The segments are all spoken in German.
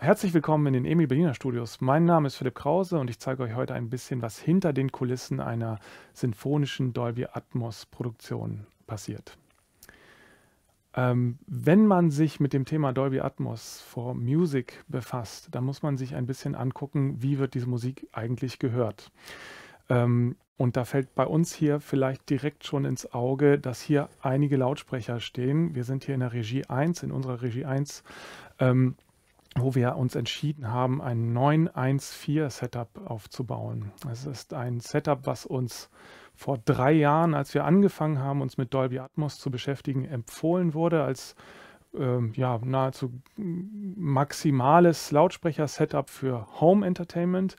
Herzlich willkommen in den EMI Berliner Studios. Mein Name ist Philipp Krause und ich zeige euch heute ein bisschen, was hinter den Kulissen einer sinfonischen Dolby Atmos Produktion passiert. Ähm, wenn man sich mit dem Thema Dolby Atmos for Music befasst, dann muss man sich ein bisschen angucken, wie wird diese Musik eigentlich gehört. Ähm, und da fällt bei uns hier vielleicht direkt schon ins Auge, dass hier einige Lautsprecher stehen. Wir sind hier in der Regie 1, in unserer Regie 1. Ähm, wo wir uns entschieden haben, ein 914-Setup aufzubauen. Es ist ein Setup, was uns vor drei Jahren, als wir angefangen haben, uns mit Dolby Atmos zu beschäftigen, empfohlen wurde als ähm, ja, nahezu maximales Lautsprecher-Setup für Home Entertainment.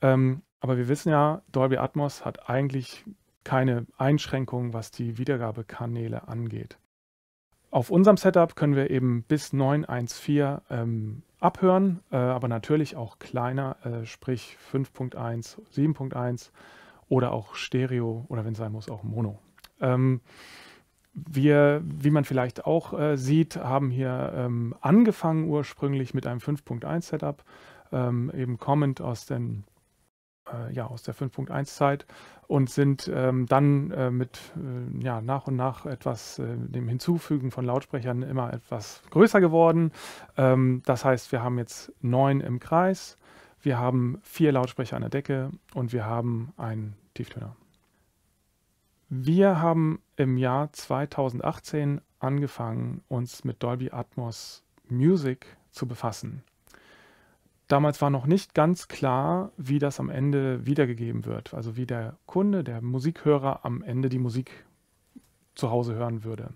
Ähm, aber wir wissen ja, Dolby Atmos hat eigentlich keine Einschränkungen, was die Wiedergabekanäle angeht. Auf unserem Setup können wir eben bis 9.1.4 ähm, abhören, äh, aber natürlich auch kleiner, äh, sprich 5.1, 7.1 oder auch Stereo oder wenn es sein muss auch Mono. Ähm, wir, wie man vielleicht auch äh, sieht, haben hier ähm, angefangen ursprünglich mit einem 5.1 Setup, ähm, eben kommend aus den äh, ja, aus der 5.1-Zeit und sind ähm, dann äh, mit äh, ja, nach und nach etwas äh, dem Hinzufügen von Lautsprechern immer etwas größer geworden. Ähm, das heißt, wir haben jetzt neun im Kreis, wir haben vier Lautsprecher an der Decke und wir haben einen Tieftöner. Wir haben im Jahr 2018 angefangen, uns mit Dolby Atmos Music zu befassen. Damals war noch nicht ganz klar, wie das am Ende wiedergegeben wird, also wie der Kunde, der Musikhörer am Ende die Musik zu Hause hören würde.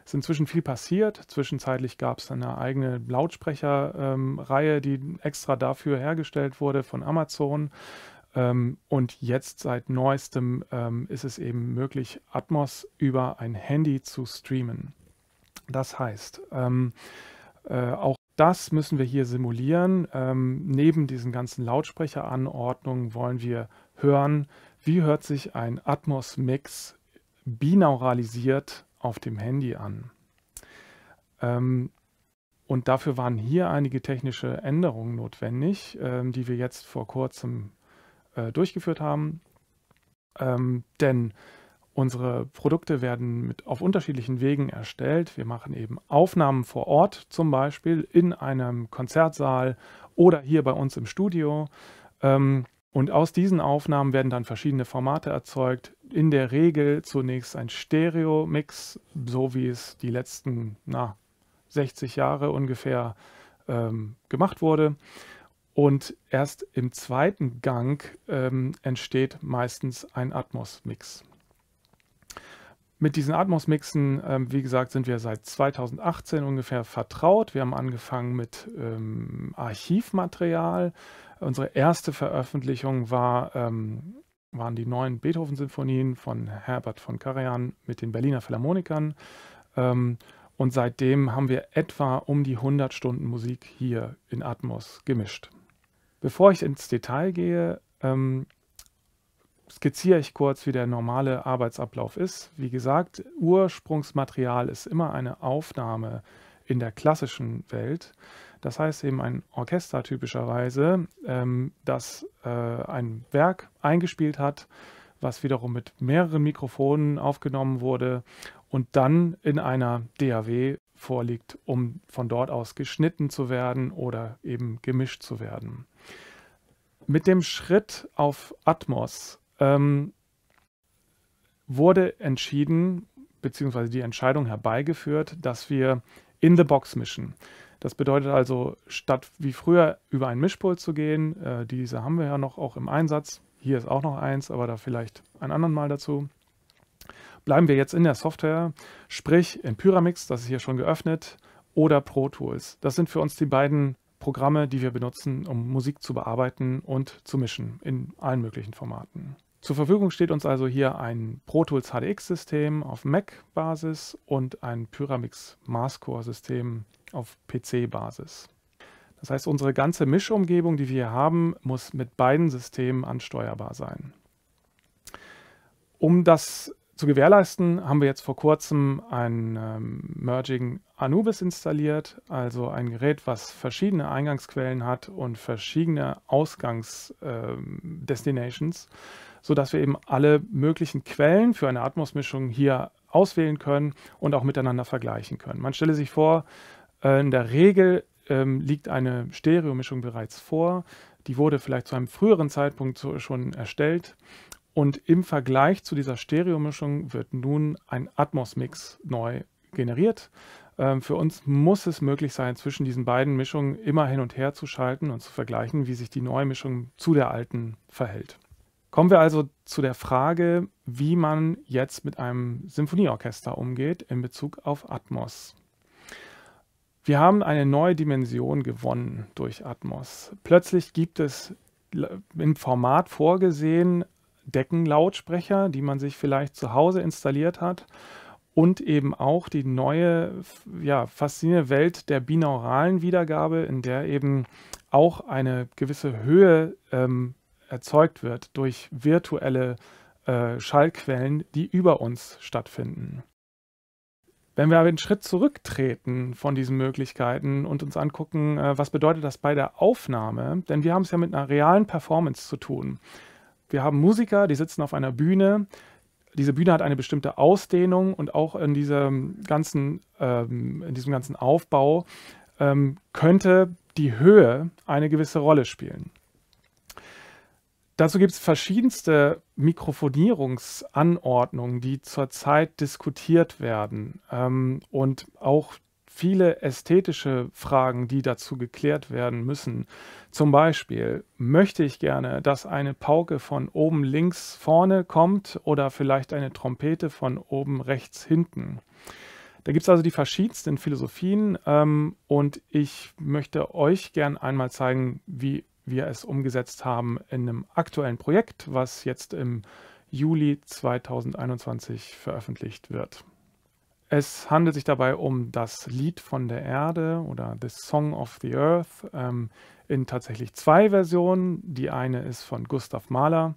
Es ist inzwischen viel passiert. Zwischenzeitlich gab es eine eigene Lautsprecherreihe, ähm, die extra dafür hergestellt wurde von Amazon. Ähm, und jetzt seit neuestem ähm, ist es eben möglich, Atmos über ein Handy zu streamen. Das heißt, ähm, äh, auch das müssen wir hier simulieren. Ähm, neben diesen ganzen Lautsprecheranordnungen wollen wir hören, wie hört sich ein Atmos-Mix binauralisiert auf dem Handy an. Ähm, und dafür waren hier einige technische Änderungen notwendig, ähm, die wir jetzt vor kurzem äh, durchgeführt haben. Ähm, denn Unsere Produkte werden mit, auf unterschiedlichen Wegen erstellt. Wir machen eben Aufnahmen vor Ort, zum Beispiel in einem Konzertsaal oder hier bei uns im Studio. Ähm, und aus diesen Aufnahmen werden dann verschiedene Formate erzeugt. In der Regel zunächst ein Stereo-Mix, so wie es die letzten na, 60 Jahre ungefähr ähm, gemacht wurde. Und erst im zweiten Gang ähm, entsteht meistens ein Atmos-Mix. Mit diesen Atmos-Mixen, ähm, wie gesagt, sind wir seit 2018 ungefähr vertraut. Wir haben angefangen mit ähm, Archivmaterial. Unsere erste Veröffentlichung war, ähm, waren die neuen Beethoven-Sinfonien von Herbert von Karajan mit den Berliner Philharmonikern. Ähm, und seitdem haben wir etwa um die 100 Stunden Musik hier in Atmos gemischt. Bevor ich ins Detail gehe, ähm, skizziere ich kurz, wie der normale Arbeitsablauf ist. Wie gesagt, Ursprungsmaterial ist immer eine Aufnahme in der klassischen Welt. Das heißt eben ein Orchester typischerweise, ähm, das äh, ein Werk eingespielt hat, was wiederum mit mehreren Mikrofonen aufgenommen wurde und dann in einer DAW vorliegt, um von dort aus geschnitten zu werden oder eben gemischt zu werden. Mit dem Schritt auf Atmos ähm, wurde entschieden, beziehungsweise die Entscheidung herbeigeführt, dass wir in the box mischen. Das bedeutet also, statt wie früher über einen Mischpult zu gehen, äh, diese haben wir ja noch auch im Einsatz. Hier ist auch noch eins, aber da vielleicht ein anderen Mal dazu. Bleiben wir jetzt in der Software, sprich in Pyramix, das ist hier schon geöffnet, oder Pro Tools. Das sind für uns die beiden Programme, die wir benutzen, um Musik zu bearbeiten und zu mischen in allen möglichen Formaten. Zur Verfügung steht uns also hier ein Pro Tools HDX-System auf Mac-Basis und ein Pyramix Marscore-System auf PC-Basis. Das heißt, unsere ganze Mischumgebung, die wir hier haben, muss mit beiden Systemen ansteuerbar sein. Um das zu gewährleisten, haben wir jetzt vor kurzem ein ähm, Merging Anubis installiert, also ein Gerät, was verschiedene Eingangsquellen hat und verschiedene Ausgangsdestinations. Ähm, sodass wir eben alle möglichen Quellen für eine Atmosmischung hier auswählen können und auch miteinander vergleichen können. Man stelle sich vor, äh, in der Regel ähm, liegt eine Stereomischung bereits vor. Die wurde vielleicht zu einem früheren Zeitpunkt schon erstellt. Und im Vergleich zu dieser Stereomischung wird nun ein Atmos-Mix neu generiert. Ähm, für uns muss es möglich sein, zwischen diesen beiden Mischungen immer hin und her zu schalten und zu vergleichen, wie sich die neue Mischung zu der alten verhält. Kommen wir also zu der Frage, wie man jetzt mit einem Symphonieorchester umgeht in Bezug auf Atmos. Wir haben eine neue Dimension gewonnen durch Atmos. Plötzlich gibt es im Format vorgesehen Deckenlautsprecher, die man sich vielleicht zu Hause installiert hat und eben auch die neue, ja, faszinierende Welt der binauralen Wiedergabe, in der eben auch eine gewisse Höhe ähm, erzeugt wird durch virtuelle äh, Schallquellen, die über uns stattfinden. Wenn wir aber einen Schritt zurücktreten von diesen Möglichkeiten und uns angucken, äh, was bedeutet das bei der Aufnahme, denn wir haben es ja mit einer realen Performance zu tun. Wir haben Musiker, die sitzen auf einer Bühne, diese Bühne hat eine bestimmte Ausdehnung und auch in diesem ganzen, ähm, in diesem ganzen Aufbau ähm, könnte die Höhe eine gewisse Rolle spielen. Dazu gibt es verschiedenste Mikrofonierungsanordnungen, die zurzeit diskutiert werden ähm, und auch viele ästhetische Fragen, die dazu geklärt werden müssen. Zum Beispiel möchte ich gerne, dass eine Pauke von oben links vorne kommt oder vielleicht eine Trompete von oben rechts hinten. Da gibt es also die verschiedensten Philosophien ähm, und ich möchte euch gern einmal zeigen, wie wir es umgesetzt haben in einem aktuellen Projekt, was jetzt im Juli 2021 veröffentlicht wird. Es handelt sich dabei um das Lied von der Erde oder The Song of the Earth ähm, in tatsächlich zwei Versionen. Die eine ist von Gustav Mahler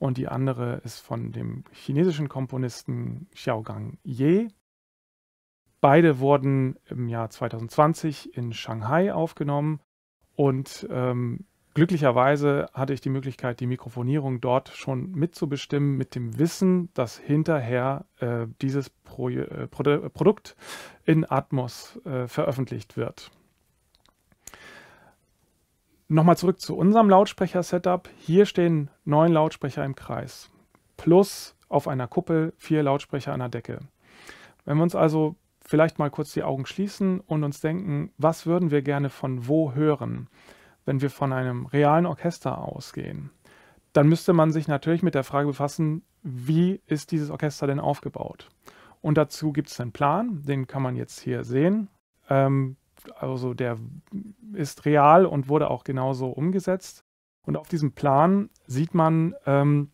und die andere ist von dem chinesischen Komponisten Xiaogang Ye. Beide wurden im Jahr 2020 in Shanghai aufgenommen und ähm, Glücklicherweise hatte ich die Möglichkeit, die Mikrofonierung dort schon mitzubestimmen, mit dem Wissen, dass hinterher äh, dieses Pro äh, Pro äh, Produkt in Atmos äh, veröffentlicht wird. Nochmal zurück zu unserem Lautsprecher-Setup. Hier stehen neun Lautsprecher im Kreis, plus auf einer Kuppel vier Lautsprecher an der Decke. Wenn wir uns also vielleicht mal kurz die Augen schließen und uns denken, was würden wir gerne von wo hören? wenn wir von einem realen Orchester ausgehen, dann müsste man sich natürlich mit der Frage befassen, wie ist dieses Orchester denn aufgebaut? Und dazu gibt es einen Plan, den kann man jetzt hier sehen. Ähm, also der ist real und wurde auch genauso umgesetzt. Und auf diesem Plan sieht man ähm,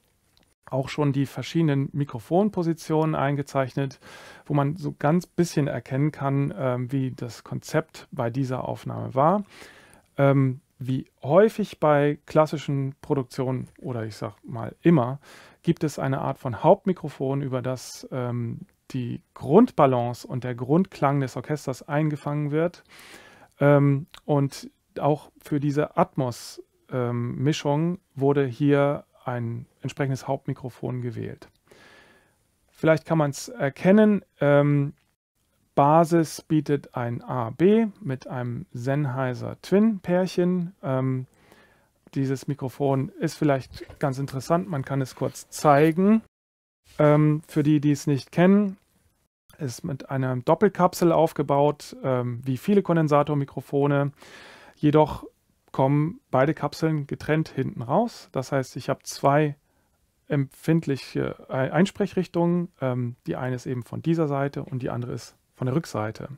auch schon die verschiedenen Mikrofonpositionen eingezeichnet, wo man so ganz bisschen erkennen kann, ähm, wie das Konzept bei dieser Aufnahme war. Ähm, wie häufig bei klassischen Produktionen oder ich sag mal immer, gibt es eine Art von Hauptmikrofon, über das ähm, die Grundbalance und der Grundklang des Orchesters eingefangen wird. Ähm, und auch für diese Atmos-Mischung ähm, wurde hier ein entsprechendes Hauptmikrofon gewählt. Vielleicht kann man es erkennen. Ähm, Basis bietet ein AB mit einem Sennheiser Twin-Pärchen. Ähm, dieses Mikrofon ist vielleicht ganz interessant, man kann es kurz zeigen. Ähm, für die, die es nicht kennen, ist mit einer Doppelkapsel aufgebaut, ähm, wie viele Kondensatormikrofone. Jedoch kommen beide Kapseln getrennt hinten raus. Das heißt, ich habe zwei empfindliche Einsprechrichtungen. Ähm, die eine ist eben von dieser Seite und die andere ist von der Rückseite.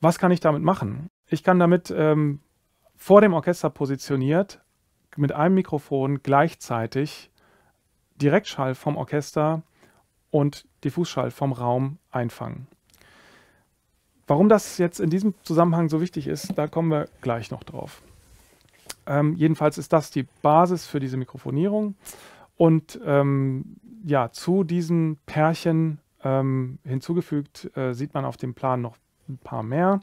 Was kann ich damit machen? Ich kann damit ähm, vor dem Orchester positioniert mit einem Mikrofon gleichzeitig Direktschall vom Orchester und Diffusschall vom Raum einfangen. Warum das jetzt in diesem Zusammenhang so wichtig ist, da kommen wir gleich noch drauf. Ähm, jedenfalls ist das die Basis für diese Mikrofonierung. Und ähm, ja, zu diesen Pärchen ähm, hinzugefügt, äh, sieht man auf dem Plan noch ein paar mehr.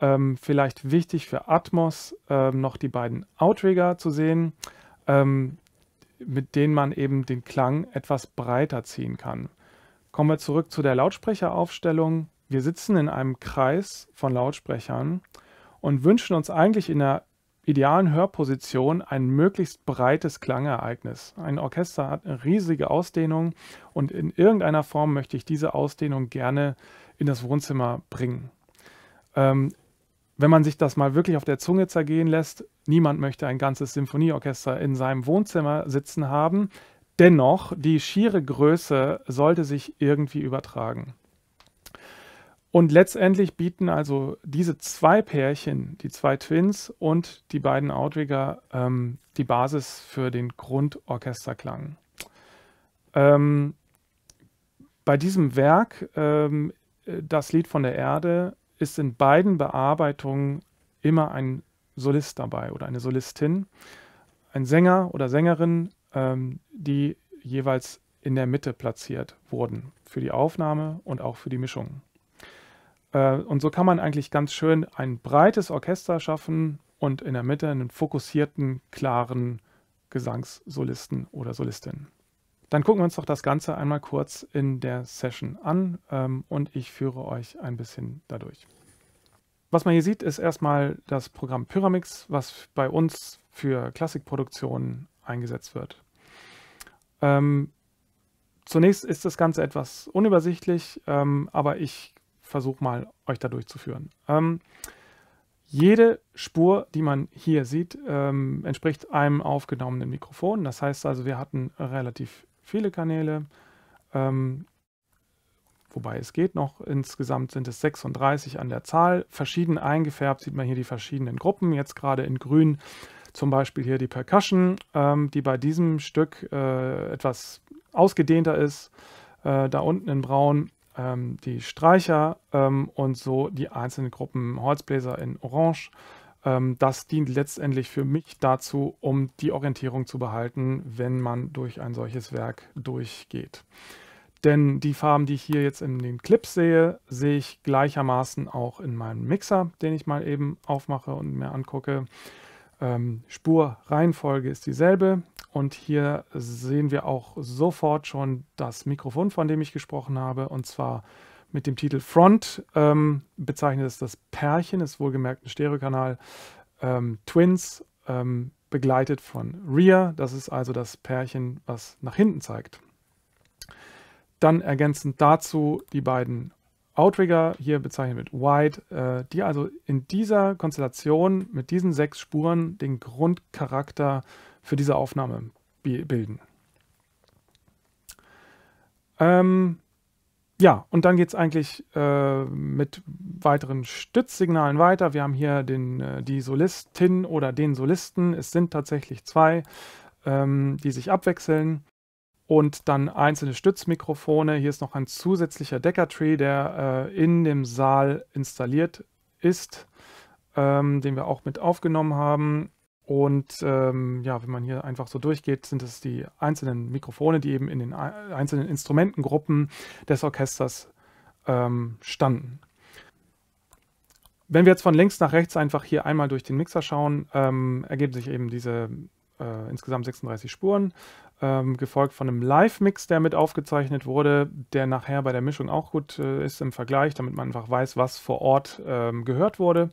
Ähm, vielleicht wichtig für Atmos äh, noch die beiden Outrigger zu sehen, ähm, mit denen man eben den Klang etwas breiter ziehen kann. Kommen wir zurück zu der Lautsprecheraufstellung. Wir sitzen in einem Kreis von Lautsprechern und wünschen uns eigentlich in der idealen Hörposition ein möglichst breites Klangereignis. Ein Orchester hat eine riesige Ausdehnung und in irgendeiner Form möchte ich diese Ausdehnung gerne in das Wohnzimmer bringen. Ähm, wenn man sich das mal wirklich auf der Zunge zergehen lässt, niemand möchte ein ganzes Symphonieorchester in seinem Wohnzimmer sitzen haben. Dennoch, die schiere Größe sollte sich irgendwie übertragen. Und letztendlich bieten also diese zwei Pärchen, die zwei Twins und die beiden Outrigger, ähm, die Basis für den Grundorchesterklang. Ähm, bei diesem Werk, ähm, das Lied von der Erde, ist in beiden Bearbeitungen immer ein Solist dabei oder eine Solistin, ein Sänger oder Sängerin, ähm, die jeweils in der Mitte platziert wurden für die Aufnahme und auch für die Mischung. Äh, und so kann man eigentlich ganz schön ein breites Orchester schaffen und in der Mitte einen fokussierten, klaren Gesangssolisten oder Solistin. Dann gucken wir uns doch das Ganze einmal kurz in der Session an ähm, und ich führe euch ein bisschen dadurch. Was man hier sieht, ist erstmal das Programm Pyramix, was bei uns für Klassikproduktionen eingesetzt wird. Ähm, zunächst ist das Ganze etwas unübersichtlich, ähm, aber ich versuche mal, euch da durchzuführen. Ähm, jede Spur, die man hier sieht, ähm, entspricht einem aufgenommenen Mikrofon. Das heißt also, wir hatten relativ viele Kanäle, ähm, wobei es geht noch. Insgesamt sind es 36 an der Zahl. Verschieden eingefärbt sieht man hier die verschiedenen Gruppen. Jetzt gerade in grün zum Beispiel hier die Percussion, ähm, die bei diesem Stück äh, etwas ausgedehnter ist. Äh, da unten in braun ähm, die Streicher ähm, und so die einzelnen Gruppen Holzbläser in Orange. Ähm, das dient letztendlich für mich dazu, um die Orientierung zu behalten, wenn man durch ein solches Werk durchgeht. Denn die Farben, die ich hier jetzt in den Clips sehe, sehe ich gleichermaßen auch in meinem Mixer, den ich mal eben aufmache und mir angucke ähm, Spurreihenfolge ist dieselbe. Und hier sehen wir auch sofort schon das Mikrofon, von dem ich gesprochen habe. Und zwar mit dem Titel Front ähm, bezeichnet es das Pärchen, ist wohlgemerkt ein Stereokanal. Ähm, Twins ähm, begleitet von Rear, das ist also das Pärchen, was nach hinten zeigt. Dann ergänzend dazu die beiden Outrigger hier bezeichnet mit White, äh, die also in dieser Konstellation mit diesen sechs Spuren den Grundcharakter für diese Aufnahme bilden. Ähm, ja, und dann geht es eigentlich äh, mit weiteren Stützsignalen weiter. Wir haben hier den, äh, die Solistin oder den Solisten. Es sind tatsächlich zwei, ähm, die sich abwechseln und dann einzelne Stützmikrofone. Hier ist noch ein zusätzlicher Decker-Tree, der äh, in dem Saal installiert ist, ähm, den wir auch mit aufgenommen haben. Und ähm, ja, wenn man hier einfach so durchgeht, sind es die einzelnen Mikrofone, die eben in den einzelnen Instrumentengruppen des Orchesters ähm, standen. Wenn wir jetzt von links nach rechts einfach hier einmal durch den Mixer schauen, ähm, ergeben sich eben diese äh, insgesamt 36 Spuren, ähm, gefolgt von einem Live-Mix, der mit aufgezeichnet wurde, der nachher bei der Mischung auch gut äh, ist im Vergleich, damit man einfach weiß, was vor Ort ähm, gehört wurde.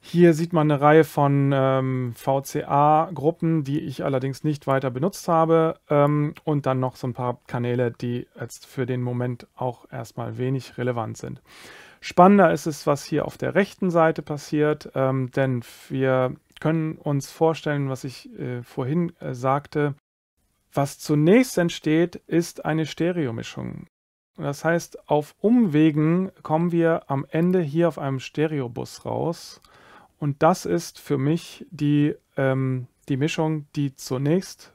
Hier sieht man eine Reihe von ähm, VCA-Gruppen, die ich allerdings nicht weiter benutzt habe. Ähm, und dann noch so ein paar Kanäle, die jetzt für den Moment auch erstmal wenig relevant sind. Spannender ist es, was hier auf der rechten Seite passiert, ähm, denn wir können uns vorstellen, was ich äh, vorhin äh, sagte. Was zunächst entsteht, ist eine Stereomischung. Das heißt, auf Umwegen kommen wir am Ende hier auf einem Stereobus raus. Und das ist für mich die, ähm, die Mischung, die zunächst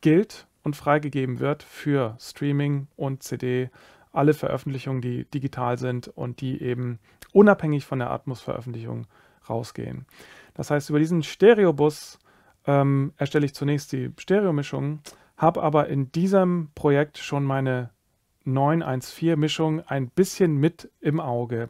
gilt und freigegeben wird für Streaming und CD, alle Veröffentlichungen, die digital sind und die eben unabhängig von der Atmos-Veröffentlichung rausgehen. Das heißt, über diesen Stereobus ähm, erstelle ich zunächst die Stereomischung, habe aber in diesem Projekt schon meine 914-Mischung ein bisschen mit im Auge.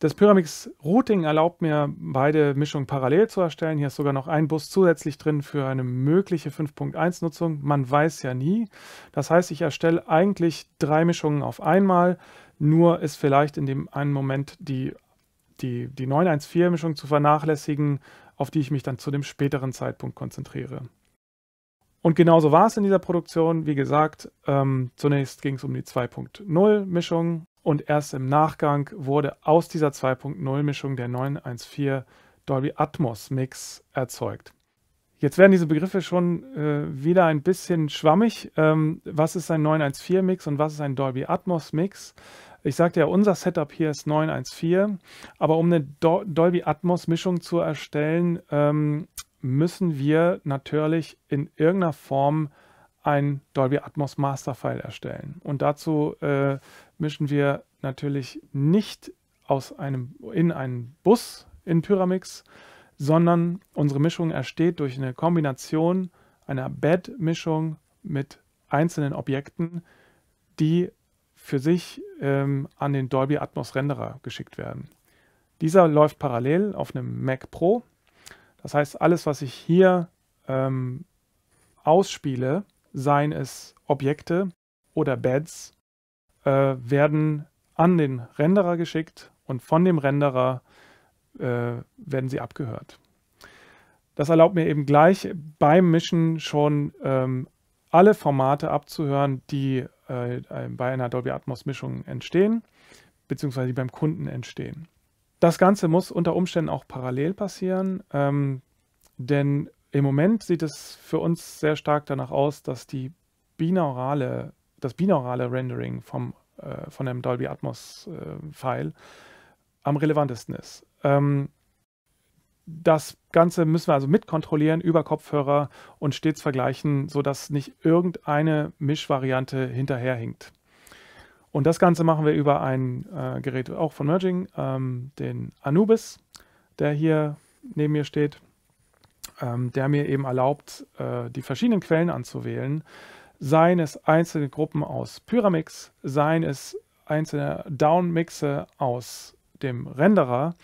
Das Pyramix Routing erlaubt mir, beide Mischungen parallel zu erstellen. Hier ist sogar noch ein Bus zusätzlich drin für eine mögliche 5.1-Nutzung. Man weiß ja nie. Das heißt, ich erstelle eigentlich drei Mischungen auf einmal. Nur ist vielleicht in dem einen Moment die die, die 914-Mischung zu vernachlässigen, auf die ich mich dann zu dem späteren Zeitpunkt konzentriere. Und genauso war es in dieser Produktion. Wie gesagt, ähm, zunächst ging es um die 2.0-Mischung und erst im Nachgang wurde aus dieser 2.0-Mischung der 914 Dolby Atmos Mix erzeugt. Jetzt werden diese Begriffe schon äh, wieder ein bisschen schwammig. Ähm, was ist ein 914 Mix und was ist ein Dolby Atmos Mix? Ich sagte ja, unser Setup hier ist 914, aber um eine Dolby Atmos Mischung zu erstellen, ähm, müssen wir natürlich in irgendeiner Form ein Dolby Atmos Masterfile erstellen. Und dazu äh, mischen wir natürlich nicht aus einem, in einen Bus in Pyramix, sondern unsere Mischung entsteht durch eine Kombination einer bad mischung mit einzelnen Objekten, die für sich ähm, an den Dolby Atmos Renderer geschickt werden. Dieser läuft parallel auf einem Mac Pro. Das heißt, alles, was ich hier ähm, ausspiele, seien es Objekte oder Beds, äh, werden an den Renderer geschickt und von dem Renderer äh, werden sie abgehört. Das erlaubt mir eben gleich beim Mischen schon ähm, alle Formate abzuhören, die äh, bei einer Dolby Atmos Mischung entstehen, beziehungsweise die beim Kunden entstehen. Das Ganze muss unter Umständen auch parallel passieren, ähm, denn im Moment sieht es für uns sehr stark danach aus, dass die binaurale, das binaurale Rendering vom, äh, von einem Dolby Atmos-File äh, am relevantesten ist. Ähm, das Ganze müssen wir also mitkontrollieren über Kopfhörer und stets vergleichen, sodass nicht irgendeine Mischvariante hinterherhinkt. Und das Ganze machen wir über ein äh, Gerät auch von Merging, ähm, den Anubis, der hier neben mir steht, ähm, der mir eben erlaubt, äh, die verschiedenen Quellen anzuwählen. Seien es einzelne Gruppen aus Pyramix, seien es einzelne Downmixe aus dem Renderer,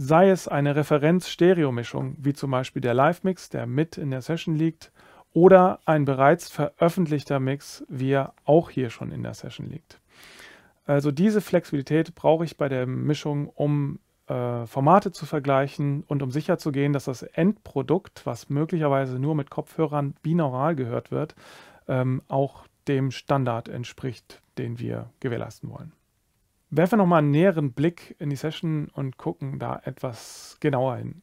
sei es eine Referenz-Stereo-Mischung, wie zum Beispiel der Live-Mix, der mit in der Session liegt, oder ein bereits veröffentlichter Mix, wie er auch hier schon in der Session liegt. Also diese Flexibilität brauche ich bei der Mischung, um äh, Formate zu vergleichen und um sicherzugehen, dass das Endprodukt, was möglicherweise nur mit Kopfhörern binaural gehört wird, ähm, auch dem Standard entspricht, den wir gewährleisten wollen werfen wir nochmal einen näheren Blick in die Session und gucken da etwas genauer hin.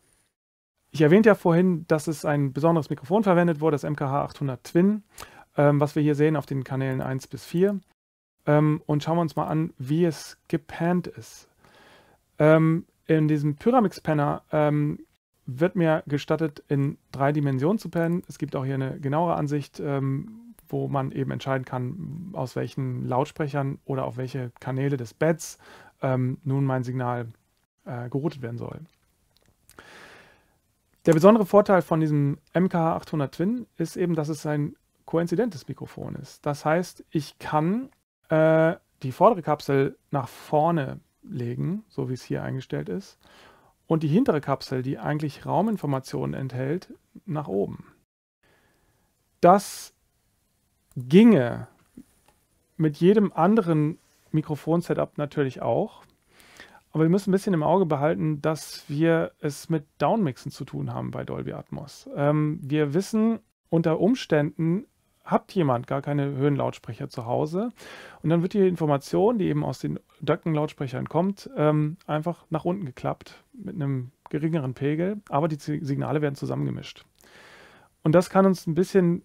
Ich erwähnte ja vorhin, dass es ein besonderes Mikrofon verwendet wurde, das MKH 800 Twin, ähm, was wir hier sehen auf den Kanälen 1 bis 4. Ähm, und schauen wir uns mal an, wie es gepannt ist. Ähm, in diesem Pyramix-Panner ähm, wird mir gestattet, in drei Dimensionen zu pannen. Es gibt auch hier eine genauere Ansicht, ähm, wo man eben entscheiden kann, aus welchen Lautsprechern oder auf welche Kanäle des Beds ähm, nun mein Signal äh, geroutet werden soll. Der besondere Vorteil von diesem MK800 Twin ist eben, dass es ein koinzidentes Mikrofon ist. Das heißt, ich kann äh, die vordere Kapsel nach vorne legen, so wie es hier eingestellt ist, und die hintere Kapsel, die eigentlich Rauminformationen enthält, nach oben. Das ginge mit jedem anderen Mikrofon-Setup natürlich auch. Aber wir müssen ein bisschen im Auge behalten, dass wir es mit Downmixen zu tun haben bei Dolby Atmos. Ähm, wir wissen, unter Umständen hat jemand gar keine Höhenlautsprecher zu Hause. Und dann wird die Information, die eben aus den Döckenlautsprechern kommt, ähm, einfach nach unten geklappt mit einem geringeren Pegel. Aber die Signale werden zusammengemischt. Und das kann uns ein bisschen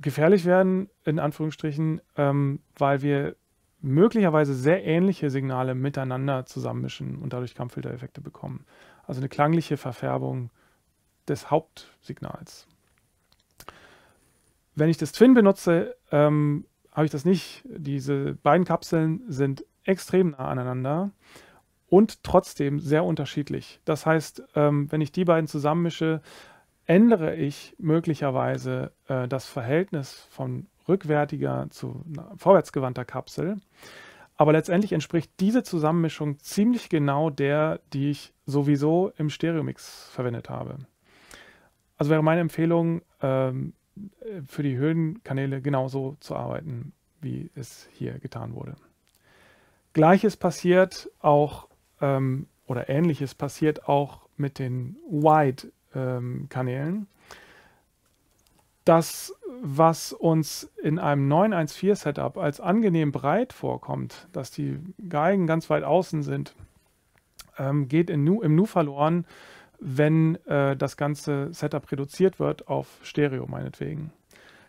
gefährlich werden, in Anführungsstrichen, ähm, weil wir möglicherweise sehr ähnliche Signale miteinander zusammenmischen und dadurch Kampffiltereffekte bekommen. Also eine klangliche Verfärbung des Hauptsignals. Wenn ich das Twin benutze, ähm, habe ich das nicht. Diese beiden Kapseln sind extrem nah aneinander und trotzdem sehr unterschiedlich. Das heißt, ähm, wenn ich die beiden zusammenmische, ändere ich möglicherweise äh, das Verhältnis von rückwärtiger zu vorwärtsgewandter Kapsel. Aber letztendlich entspricht diese Zusammenmischung ziemlich genau der, die ich sowieso im Stereomix verwendet habe. Also wäre meine Empfehlung, ähm, für die Höhenkanäle genauso zu arbeiten, wie es hier getan wurde. Gleiches passiert auch ähm, oder ähnliches passiert auch mit den Wide ähm, Kanälen. Das, was uns in einem 914-Setup als angenehm breit vorkommt, dass die Geigen ganz weit außen sind, ähm, geht nu, im Nu verloren, wenn äh, das ganze Setup reduziert wird auf Stereo meinetwegen.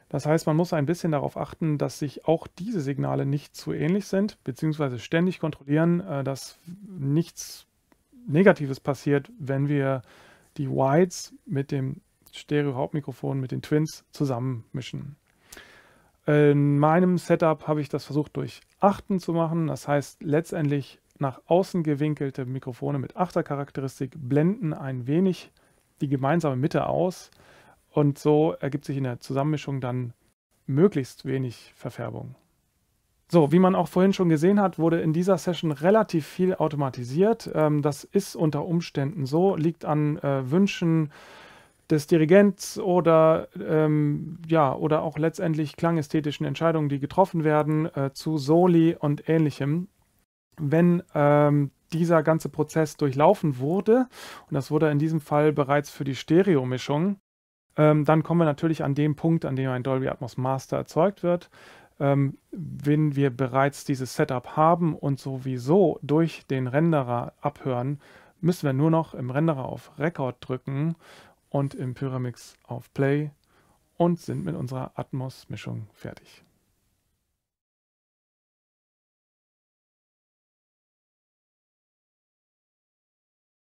Das heißt, man muss ein bisschen darauf achten, dass sich auch diese Signale nicht zu ähnlich sind, beziehungsweise ständig kontrollieren, äh, dass nichts Negatives passiert, wenn wir die Whites mit dem Stereo-Hauptmikrofon, mit den Twins zusammenmischen. In meinem Setup habe ich das versucht durch Achten zu machen. Das heißt, letztendlich nach außen gewinkelte Mikrofone mit Achtercharakteristik blenden ein wenig die gemeinsame Mitte aus. Und so ergibt sich in der Zusammenmischung dann möglichst wenig Verfärbung. So, wie man auch vorhin schon gesehen hat, wurde in dieser Session relativ viel automatisiert. Ähm, das ist unter Umständen so, liegt an äh, Wünschen des Dirigents oder, ähm, ja, oder auch letztendlich klangästhetischen Entscheidungen, die getroffen werden äh, zu Soli und ähnlichem. Wenn ähm, dieser ganze Prozess durchlaufen wurde, und das wurde in diesem Fall bereits für die Stereomischung, dann kommen wir natürlich an den Punkt, an dem ein Dolby Atmos Master erzeugt wird ähm, wenn wir bereits dieses Setup haben und sowieso durch den Renderer abhören, müssen wir nur noch im Renderer auf Record drücken und im Pyramix auf Play und sind mit unserer Atmos-Mischung fertig.